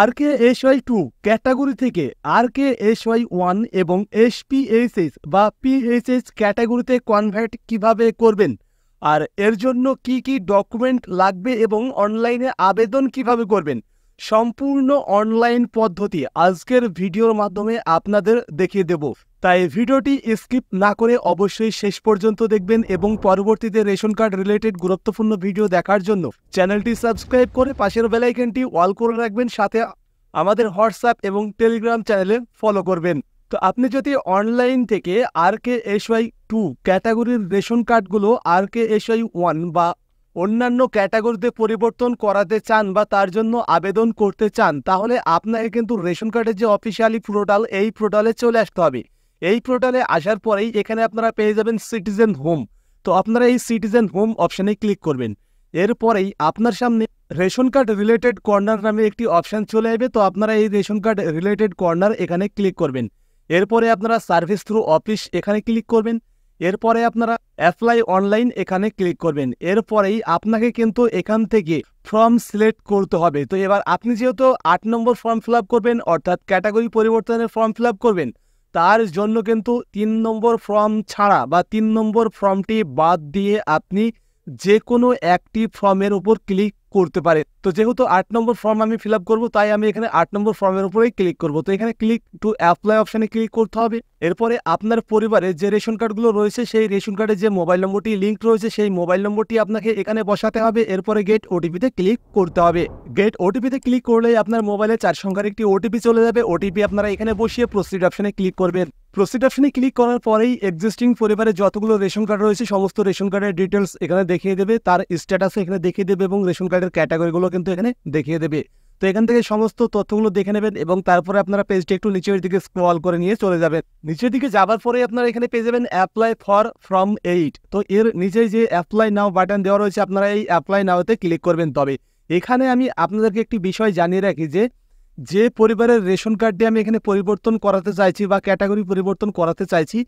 আর K S Y two category থেকে R K S Y one এবং S PSS বা PSS ক্যাটাগরিতে convert কিভাবে করবেন আর এর জন্য কি কি ডকুমেন্ট লাগবে এবং অনলাইনে আবেদন কিভাবে করবেন সম্পূর্ণ অনলাইন পদ্ধতি আজকের ভিডিওর মাধ্যমে আপনাদের দেখিয়ে দেব তাই ভিডিওটি স্কিপ না করে অবশ্যই শেষ পর্যন্ত দেখবেন এবং পরবর্তীতে রেশন কার্ড রিলেটেড গুরুত্বপূর্ণ ভিডিও দেখার জন্য চ্যানেলটি সাবস্ক্রাইব করে পাশের বেলাইকেনটি অল করে রাখবেন সাথে আমাদের হোয়াটসঅ্যাপ এবং টেলিগ্রাম চ্যানেলে ফলো করবেন তো আপনি যদি অনলাইন থেকে R K S Y two ক্যাটাগরির রেশন কার্ডগুলো R K S Y one বা অন্যান্য ক্যাটাগরিতে পরিবর্তন করাতে চান বা তার জন্য আবেদন করতে চান তাহলে আপনাকে কিন্তু রেশন কার্ডের যে অফিসিয়ালি পোর্টাল এই পোর্টালে চলে আসতে হবে এই পোর্টালে আসার পরেই এখানে আপনারা পেয়ে যাবেন সিটিজেন হোম তো আপনারা এই সিটিজেন হোম অপশানে ক্লিক করবেন এরপরেই আপনার সামনে রেশন কার্ড রিলেটেড কর্নার নামে একটি অপশান চলে আসবে তো আপনারা এই রেশন কার্ড রিলেটেড কর্নার এখানে ক্লিক করবেন এরপরে আপনারা সার্ভিস থ্রু অফিস এখানে ক্লিক করবেন এরপরে আপনারা অ্যাপ্লাই অনলাইন এখানে ক্লিক করবেন এরপরেই আপনাকে কিন্তু এখান থেকে ফর্ম সিলেক্ট করতে হবে তো এবার আপনি যেহেতু আট নম্বর ফর্ম ফিল করবেন অর্থাৎ ক্যাটাগরি পরিবর্তনের ফর্ম ফিল করবেন তার জন্য কিন্তু তিন নম্বর ফর্ম ছাড়া বা তিন নম্বর ফর্মটি বাদ দিয়ে আপনি যে কোনো একটি ফর্মের উপর ক্লিক করতে পারে তো যেহেতু আট নম্বর ফর্ম আমি ফিল আপ করবো তাই আমি এখানে আট নম্বর ফর্মের উপরেই ক্লিক করবো তো এখানে ক্লিক টু অ্যাপ্লাই অপশানে ক্লিক করতে হবে এরপরে আপনার পরিবারে যে রেশন কার্ডগুলো রয়েছে সেই রেশন কার্ডে যে মোবাইল নম্বরটি লিঙ্ক রয়েছে সেই মোবাইল নম্বরটি আপনাকে এখানে বসাতে হবে এরপরে গেট ওটিপিতে ক্লিক করতে হবে গেট ওটিপিতে ক্লিক করলেই আপনার মোবাইলে চার সংখ্যার একটি ওটিপি চলে যাবে ওটিপি আপনারা এখানে বসিয়ে প্রসিড অপশানে ক্লিক করবেন প্রসিড ক্লিক করার পরেই এক্সিস্টিং পরিবারে যতগুলো রেশন কার্ড রয়েছে সমস্ত রেশন কার্ডের ডিটেলস এখানে দেখিয়ে দেবে তার স্ট্যাটাস এখানে দেখিয়ে দেবে এবং রেশন কার্ডের ক্যাটাগরিগুলো কিন্তু এখানে দেখিয়ে দেবে তো এখান থেকে সমস্ত তথ্যগুলো দেখে নেবেন এবং তারপরে আপনারা পেজটি একটু নিচের দিকে স্ক্রল করে নিয়ে চলে যাবেন নিচের দিকে যাবার পরে আপনারা এখানে পেয়ে যাবেন অ্যাপ্লাই ফর ফ্রম এইট তো এর নিচে যে অ্যাপ্লাই নাও বাটন দেওয়া রয়েছে আপনারা এই অ্যাপ্লাই নাওতে ক্লিক করবেন তবে এখানে আমি আপনাদেরকে একটি বিষয় জানিয়ে রাখি যে যে পরিবারের রেশন কার্ডটি আমি এখানে পরিবর্তন করাতে চাইছি বা ক্যাটাগরি পরিবর্তন করাতে চাইছি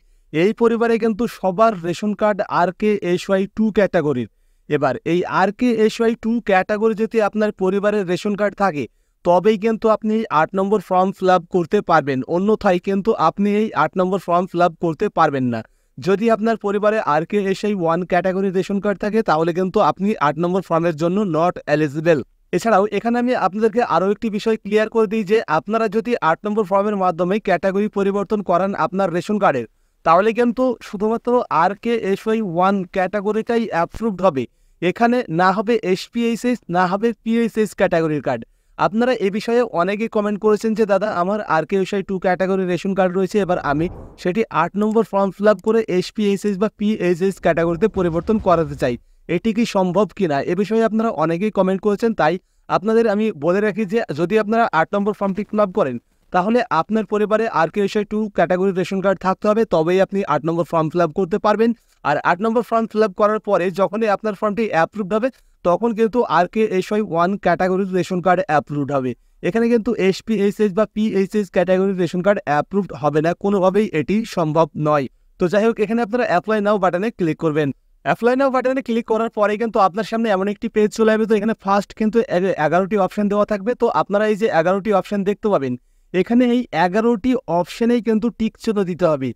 এই পরিবারে কিন্তু সবার ration card R K S Y two ক্যাটাগরির এবার এই R K S Y two category যদি আপনার পরিবারের রেশন কার্ড থাকে তবেই কিন্তু আপনি আট নম্বর ফর্ম ফিল করতে পারবেন অন্যথায় কিন্তু আপনি এই আট নম্বর ফর্ম ফিল করতে পারবেন না যদি আপনার পরিবারে R K S one category ration card থাকে তাহলে কিন্তু আপনি আট নম্বর ফর্মের জন্য নট এলিজিবেল এছাড়াও এখানে আমি আপনাদেরকে আরও একটি বিষয় ক্লিয়ার করে দিই যে আপনারা যদি আট নম্বর ফর্মের মাধ্যমে ক্যাটাগরি পরিবর্তন করান আপনার রেশন কার্ডের তাহলে কিন্তু শুধুমাত্র R K S Y one ক্যাটাগরিটাই অ্যাপ্রুভড হবে এখানে না হবে এসপিএইচএস না হবে পিএইচএস ক্যাটাগরির কার্ড আপনারা এ বিষয়ে অনেকে কমেন্ট করেছেন যে দাদা আমার আর কে ওয়াই টু ক্যাটাগরির রেশন কার্ড রয়েছে এবার আমি সেটি আট নম্বর ফর্ম ফিল করে এসপিএইচএস বা পিএইচএস ক্যাটাগরিতে পরিবর্তন করাতে চাই এটি কি সম্ভব কিনা এ বিষয়ে আপনারা অনেকেই কমেন্ট করেছেন তাই আপনাদের আমি বলে রাখি যে যদি আপনারা আট নম্বর ফর্মটি ফিল করেন তাহলে আপনার পরিবারে R K SI two category ration card থাকতে হবে তবেই আপনি আট নম্বর ফর্ম ফিল করতে পারবেন আর আট নম্বর ফর্ম ফিল করার পরে যখনই আপনার ফর্মটি অ্যাপ্রুভড হবে তখন কিন্তু আর কে এসআই ওয়ান ক্যাটাগরির রেশন কার্ড অ্যাপ্রুভড হবে এখানে কিন্তু এসপিএইচএস বা পিএইচএস ক্যাটাগরির রেশন কার্ড অ্যাপ্রুভড হবে না কোনোভাবেই এটি সম্ভব নয় তো যাই হোক এখানে আপনারা অ্যাপ্লাই নাও বাটনে ক্লিক করবেন অ্যাপ্লাই নাও বাটনে ক্লিক করার পরে কিন্তু আপনার সামনে এমন একটি পেজ চলে আসবে তো এখানে ফার্স্ট কিন্তু এগারোটি অপশান দেওয়া থাকবে তো আপনারা এই যে এগারোটি অপশান দেখতে পাবেন এখানে এই এগারোটি অপশানেই কিন্তু টিক চিহ্ন দিতে হবে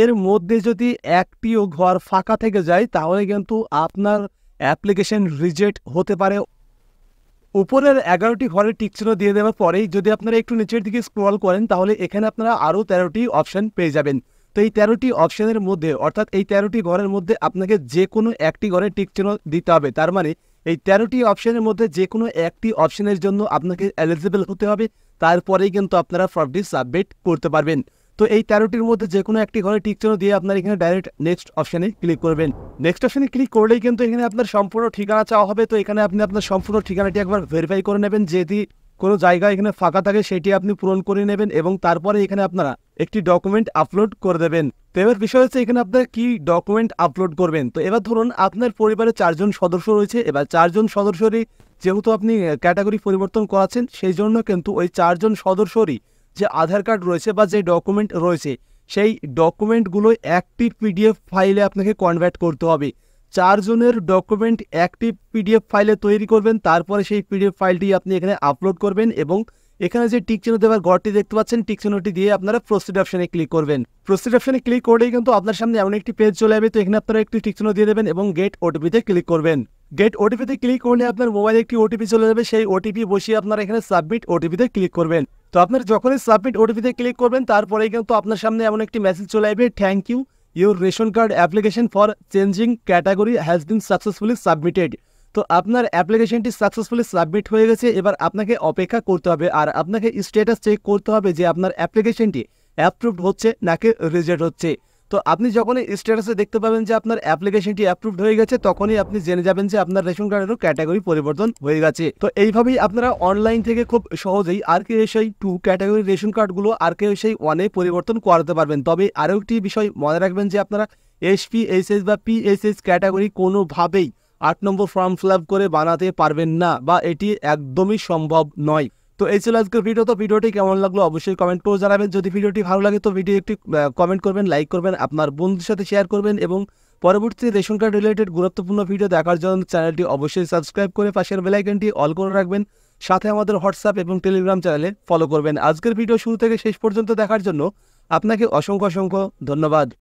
এর মধ্যে যদি একটিও ঘর ফাঁকা থেকে যায় তাহলে কিন্তু আপনার অ্যাপ্লিকেশন রিজেক্ট হতে পারে উপরের এগারোটি ঘরের চিহ্ন দিয়ে দেওয়ার পরেই যদি আপনারা একটু নিচের দিকে স্ক্রল করেন তাহলে এখানে আপনারা আরও তেরোটি অপশান পেয়ে যাবেন তো এই তেরোটি অপশানের মধ্যে অর্থাৎ এই তেরোটি ঘরের মধ্যে আপনাকে যে কোনো একটি ঘরে টিকচিহ্ন দিতে হবে তার মানে এই তেরোটি অপশানের মধ্যে যে কোনো একটি অপশানের জন্য আপনাকে এলিজিবল হতে হবে তারপরেই কিন্তু আপনারা ফর্মটি সাবমিট করতে পারবেন তো এই তেরোটির মধ্যে যে কোনো একটি ঘরে টিকচিহ্ন দিয়ে আপনার এখানে ডাইরেক্ট নেক্সট অপশানে ক্লিক করবেন নেক্সট অপশানে ক্লিক করলেই কিন্তু এখানে আপনার সম্পূর্ণ ঠিকানা চাওয়া হবে তো এখানে আপনি আপনার সম্পূর্ণ ঠিকানাটি একবার ভেরিফাই করে নেবেন যেটি কোনো জায়গা এখানে ফাঁকা থাকে সেটি আপনি পূরণ করে নেবেন এবং তারপরে এখানে আপনারা একটি ডকুমেন্ট আপলোড করে দেবেন তো এবার বিষয় হচ্ছে এখানে আপনারা কি ডকুমেন্ট আপলোড করবেন তো এবার ধরুন আপনার পরিবারে চারজন সদস্য রয়েছে এবার চারজন সদস্যরই যেহেতু আপনি ক্যাটাগরি পরিবর্তন করাচ্ছেন সেই জন্য কিন্তু ওই চারজন সদস্যরই যে আধার কার্ড রয়েছে বা যে ডকুমেন্ট রয়েছে সেই ডকুমেন্টগুলো একটি পিডিএফ ফাইলে আপনাকে কনভার্ট করতে হবে চারজনের ডকুমেন্ট একটি পিডিএফ ফাইলে তৈরি করবেন তারপরে সেই পিডিএফ ফাইলটি আপনি এখানে আপলোড করবেন এবং এখানে যে টিকচিহ্ন দেওয়ার গড়টি দেখতে পাচ্ছেন টিকচিহ্নটি দিয়ে আপনারা প্রস্তুত অপশানে ক্লিক করবেন প্রস্তুত অপশানে ক্লিক করলেই কিন্তু আপনার সামনে এমন একটি পেজ চলে যাবে তো এখানে আপনারা একটি টিকচিহ্ন দিয়ে দেবেন এবং গেট ওটিপিতে ক্লিক করবেন গেট ওটিপিতে ক্লিক করলে আপনার মোবাইলে একটি ওটিপি চলে যাবে সেই ওটিপি বসিয়ে আপনারা এখানে সাবমিট ওটিপিতে ক্লিক করবেন তো আপনার যখনই সাবমিট ওটিপিতে ক্লিক করবেন তারপরেই কিন্তু আপনার সামনে এমন একটি মেসেজ চলে আসবে thank you your ration card application for changing category has been successfully submitted তো আপনার অ্যাপ্লিকেশনটি সাকসেসফুলি সাবমিট হয়ে গেছে এবার আপনাকে অপেক্ষা করতে হবে আর আপনাকে স্ট্যাটাস চেক করতে হবে যে আপনার অ্যাপ্লিকেশনটি অ্যাপ্রুভড হচ্ছে নাকি রিজেক্ট হচ্ছে তো আপনি যখনই স্ট্যাটাসে দেখতে পাবেন যে আপনার অ্যাপ্লিকেশনটি অ্যাপ্রুভড হয়ে গেছে তখনই আপনি জেনে যাবেন যে আপনার রেশন কার্ডেরও ক্যাটাগরি পরিবর্তন হয়ে গেছে তো এইভাবেই আপনারা অনলাইন থেকে খুব সহজেই R K SI two category ration কার্ডগুলো আর কে এসআই ওয়ানে পরিবর্তন করাতে পারবেন তবে আরও একটি বিষয় মনে রাখবেন যে আপনারা এস পি এস এস বা পি এস এস ক্যাটাগরি কোনোভাবেই আট নম্বর ফর্ম ফিল করে বানাতে পারবেন না বা এটি একদমই সম্ভব নয় তো এই ছিল আজকের ভিডিও তো ভিডিওটি কেমন লাগলো অবশ্যই কমেন্ট করে জানাবেন যদি ভিডিওটি ভালো লাগে তো ভিডিও একটি কমেন্ট করবেন লাইক করবেন আপনার বন্ধুর সাথে শেয়ার করবেন এবং পরবর্তী রেশন কার্ড রিলেটেড গুরুত্বপূর্ণ ভিডিও দেখার জন্য চ্যানেলটি অবশ্যই সাবস্ক্রাইব করে পাশের বেলাইকনটি অল করে রাখবেন সাথে আমাদের হোয়াটসঅ্যাপ এবং টেলিগ্রাম চ্যানেলে ফলো করবেন আজকের ভিডিও শুরু থেকে শেষ পর্যন্ত দেখার জন্য আপনাকে অসংখ্য অসংখ্য ধন্যবাদ